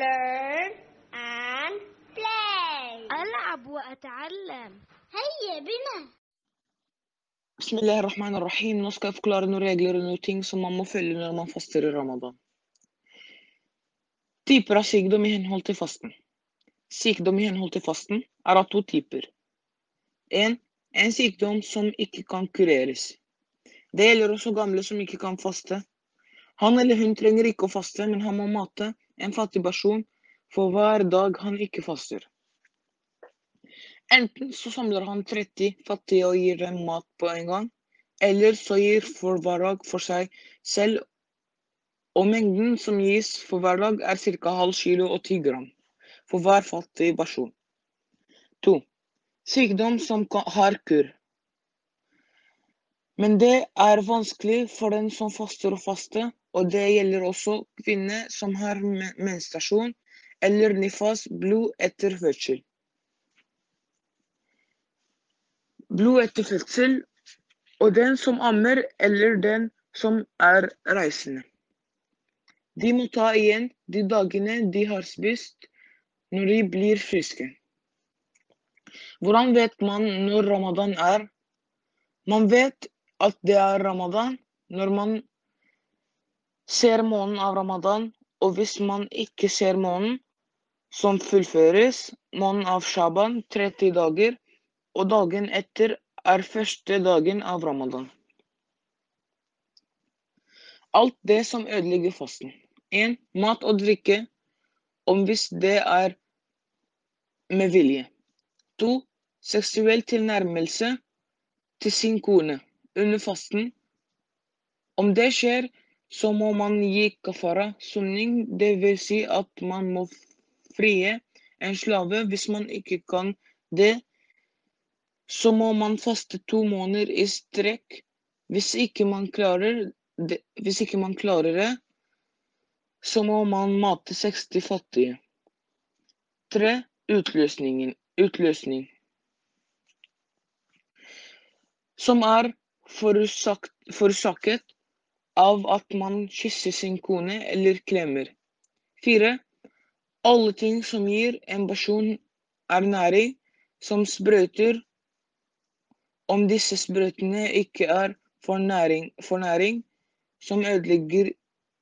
learn and play ألعب وأتعلم هيا بنا بسم الله الرحمن الرحيم نسكا فكلار نور يجلر نور تينغ som man må følge når man faster i ramadan. Typer av sykdom i henhold til fasten. Sykdom i henhold til fasten er av to typer. En, en sykdom som ikke kan kureres. Det gjelder også gamle som ikke kan faste, han eller hun trenger ikke å faste, men han må mate en fattig person for hver dag han ikke faster. Enten så samler han 30 fattige og gir dem mat på en gang, eller så gir for hver dag for seg selv, og mengden som gis for hver dag er ca. halv kilo og ti gram for hver fattig person. 2. Sykdom som har kur. Men det er vanskelig for den som faster og faste, og det gjelder også kvinner som har menstruasjon eller nifas blod etter fødsel. Blod etter fødsel og den som ammer eller den som er reisende. De må ta igjen de dagene de har spist når de blir friske. Hvordan vet man når ramadan er? Man vet Alt det er ramadan. Når man ser månen av ramadan, og hvis man ikke ser månen, som fullføres, månen av shaban, 30 dager, og dagen etter er første dagen av ramadan. Alt det som ødelegger fasten. 1. Mat og drikke, om hvis det er med vilje. 2. Seksuell tilnærmelse til sin kone under fasten. Om det skjer, så må man gi kafara det vil Si at man må frie en slave. Hvis man ikke kan det, så må man faste to måneder i strekk. Hvis ikke man klarer det, hvis ikke man klarer det så må man mate 60 fattige. 3. Utløsningen. Utløsning. Som er forårsaket av at man kysser sin kone eller klemmer. Fire. Alle ting som gir en person ernæring, som sprøyter, om disse sprøytene ikke er for næring, for næring som ødelegger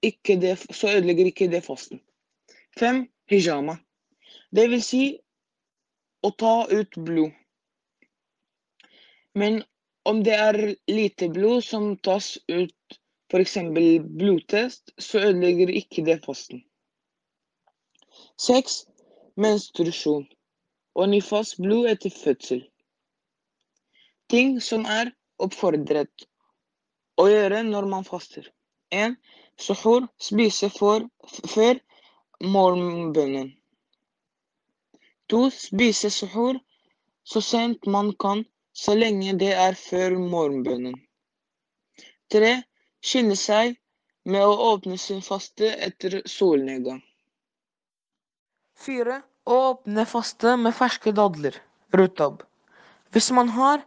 ikke det, så ødelegger ikke det fasten. Fem, hijama. Det vil si å ta ut blod. Men om det er lite blod som tas ut, f.eks. blodtest, så ødelegger ikke det posten. 6. Menstruasjon og nyfast blod etter fødsel. Ting som er oppfordret å gjøre når man faster. 1. Suhur spise for, før morgenbønnen. 2. Spise suhur så sent man kan så lenge det er før morgenbønnen. 3. Skynde seg med å åpne sin faste etter solnedgang. 4. åpne faste med ferske dadler, rutab. Hvis man har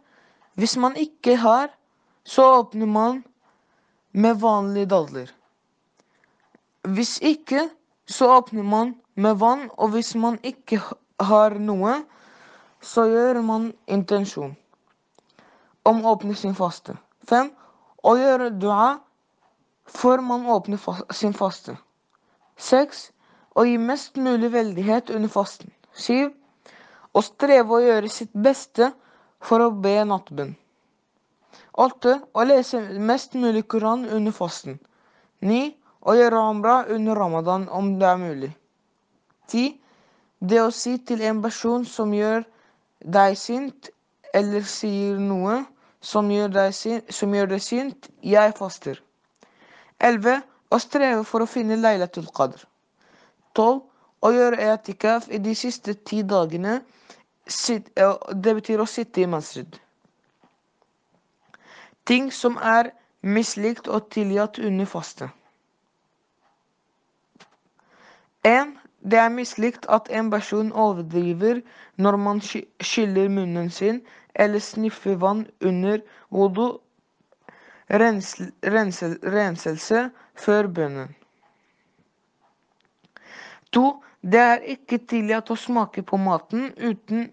Hvis man ikke har, så åpner man med vanlige dadler. Hvis ikke, så åpner man med vann, og hvis man ikke har noe, så gjør man intensjon om å åpne sin faste. 5. Å gjøre dua før man åpner sin faste. 6. Å gi mest mulig veldighet under fasten. 7. Å streve å gjøre sitt beste for å be nattbønn. 8. Å lese mest mulig Koran under fasten. 9. Å gjøre amra under ramadan om det er mulig. 10. Det å si til en person som gjør deg sint eller sier noe som gjør, deg synt, som gjør det synt, jeg faster. 11. Å streve for å finne til Qadr. 12. Å gjøre etikaf i de siste ti dagene. Eh, det betyr å sitte i masjid. Ting som er mislikt og tillatt under faste. 1. Det er mislikt at en person overdriver når man skyller munnen sin eller sniffer vann under wudu, renselse før bønnen. To, det er ikke tillatt å smake på maten uten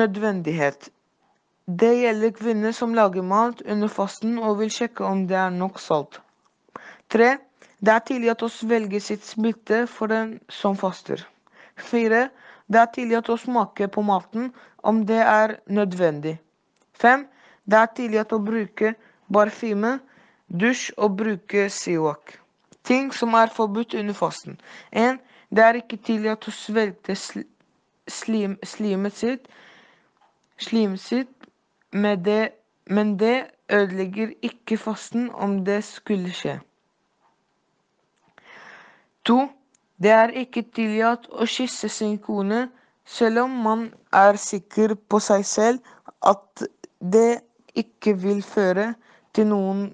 nødvendighet. Det gjelder kvinner som lager mat under fasten og vil sjekke om det er nok salt. Tre, det er tidlig at oss velger sitt smitte for den som faster. 4. Det er tidlig at oss smaker på maten om det er nødvendig. 5. Det er tidlig at å bruke parfyme, dusj og bruke siwak. Ting som er forbudt under fasten. 1. Det er ikke tidlig at å svelge slim, slimet sitt, slimet sitt det, men det ødelegger ikke fasten om det skulle skje. 2. det er ikke tillatt å kysse sin kone, selv om man er sikker på seg selv at det ikke vil føre til noen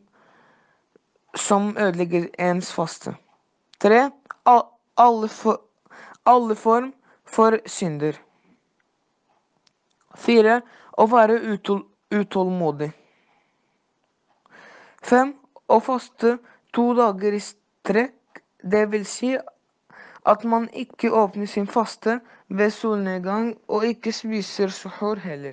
som ødelegger ens faste. 3. alle, for, alle form for synder. 4. å være utål, utålmodig. Fem, å faste to dager i strekk det vil si at man ikke åpner sin faste ved solnedgang, og ikke spiser suhoor heller.